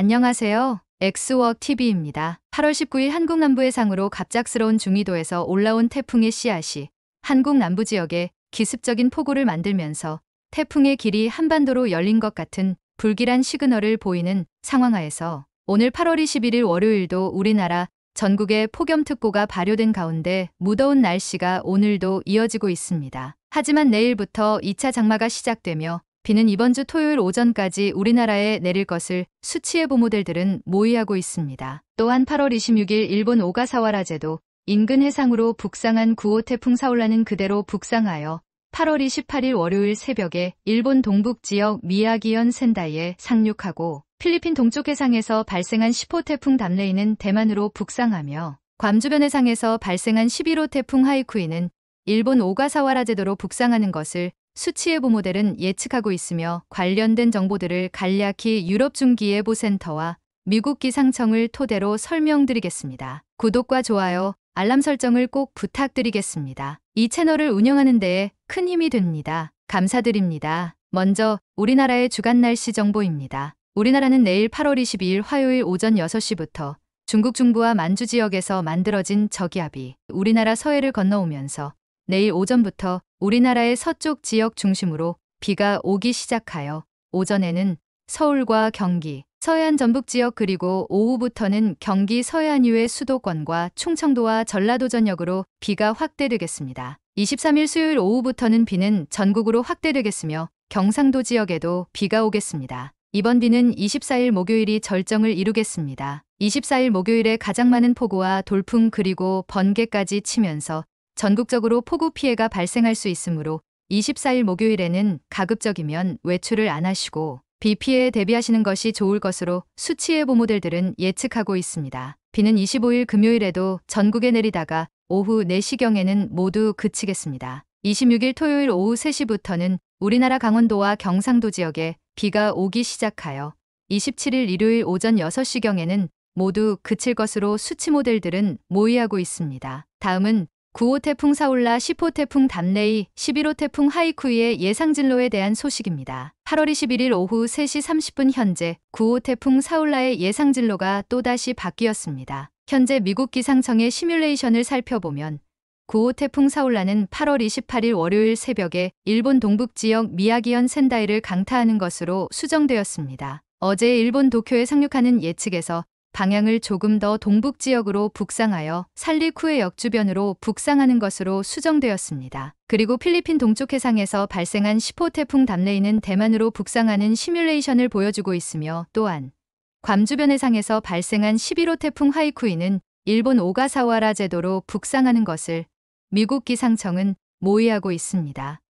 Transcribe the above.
안녕하세요. 엑스워크 TV입니다. 8월 19일 한국 남부 해상으로 갑작스러운 중위도에서 올라온 태풍의 씨앗이 한국 남부 지역에 기습적인 폭우를 만들면서 태풍의 길이 한반도로 열린 것 같은 불길한 시그널을 보이는 상황하에서 오늘 8월 21일 월요일도 우리나라 전국에 폭염특보가 발효된 가운데 무더운 날씨가 오늘도 이어지고 있습니다. 하지만 내일부터 2차 장마가 시작되며 비는 이번 주 토요일 오전까지 우리나라에 내릴 것을 수치 의보 모델들은 모의하고 있습니다. 또한 8월 26일 일본 오가사와라제도 인근 해상으로 북상한 9호 태풍 사올라는 그대로 북상하여 8월 28일 월요일 새벽에 일본 동북 지역 미야기현 센다이에 상륙하고 필리핀 동쪽 해상에서 발생한 10호 태풍 담레이는 대만으로 북상하며 괌주변 해상에서 발생한 11호 태풍 하이쿠이는 일본 오가사와라 제도로 북상하는 것을 수치예보 모델은 예측하고 있으며 관련된 정보들을 간략히 유럽 중기예보센터와 미국 기상청을 토대로 설명드리겠습니다. 구독과 좋아요, 알람 설정을 꼭 부탁드리겠습니다. 이 채널을 운영하는 데에 큰 힘이 됩니다. 감사드립니다. 먼저 우리나라의 주간 날씨 정보입니다. 우리나라는 내일 8월 22일 화요일 오전 6시부터 중국 중부와 만주 지역에서 만들어진 저기압이 우리나라 서해를 건너오면서 내일 오전부터 우리나라의 서쪽 지역 중심으로 비가 오기 시작하여 오전에는 서울과 경기, 서해안 전북 지역 그리고 오후부터는 경기 서해안 이외 수도권과 충청도와 전라도 전역으로 비가 확대되겠습니다. 23일 수요일 오후부터는 비는 전국으로 확대되겠으며 경상도 지역에도 비가 오겠습니다. 이번 비는 24일 목요일이 절정을 이루겠습니다. 24일 목요일에 가장 많은 폭우와 돌풍 그리고 번개까지 치면서 전국적으로 폭우 피해가 발생할 수 있으므로 24일 목요일에는 가급적이면 외출을 안 하시고 비 피해에 대비하시는 것이 좋을 것으로 수치의 보모델들은 예측하고 있습니다. 비는 25일 금요일에도 전국에 내리다가 오후 4시경에는 모두 그치겠습니다. 26일 토요일 오후 3시부터는 우리나라 강원도와 경상도 지역에 비가 오기 시작하여 27일 일요일 오전 6시경에는 모두 그칠 것으로 수치 모델들은 모의하고 있습니다. 다음은 9호 태풍 사울라, 10호 태풍 담레이, 11호 태풍 하이쿠이의 예상 진로에 대한 소식입니다. 8월 21일 오후 3시 30분 현재 9호 태풍 사울라의 예상 진로가 또다시 바뀌었습니다. 현재 미국 기상청의 시뮬레이션을 살펴보면 9호 태풍 사울라는 8월 28일 월요일 새벽에 일본 동북 지역 미야기현 센다이를 강타하는 것으로 수정되었습니다. 어제 일본 도쿄에 상륙하는 예측에서 방향을 조금 더 동북 지역으로 북상하여 살리쿠의 역 주변으로 북상하는 것으로 수정되었습니다. 그리고 필리핀 동쪽 해상에서 발생한 10호 태풍 담레이는 대만으로 북상하는 시뮬레이션을 보여주고 있으며 또한 괌 주변 해상에서 발생한 11호 태풍 하이쿠이는 일본 오가사와라 제도로 북상하는 것을 미국 기상청은 모의하고 있습니다.